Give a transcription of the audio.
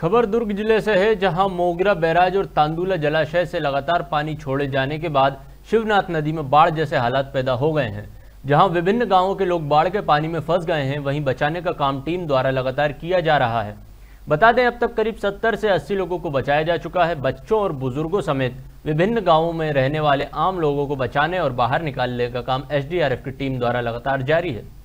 खबर दुर्ग जिले से है जहां मोगरा बैराज और तांदुला जलाशय से लगातार पानी छोड़े जाने के बाद शिवनाथ नदी में बाढ़ जैसे हालात पैदा हो गए हैं जहां विभिन्न गांवों के लोग बाढ़ के पानी में फंस गए हैं वहीं बचाने का काम टीम द्वारा लगातार किया जा रहा है बता दें अब तक करीब 70 से 80 लोगों को बचाया जा चुका है बच्चों और बुजुर्गों समेत विभिन्न गांवों में रहने वाले आम लोगों को बचाने और बाहर निकालने का काम एसडीआरएफ की टीम द्वारा लगातार जारी है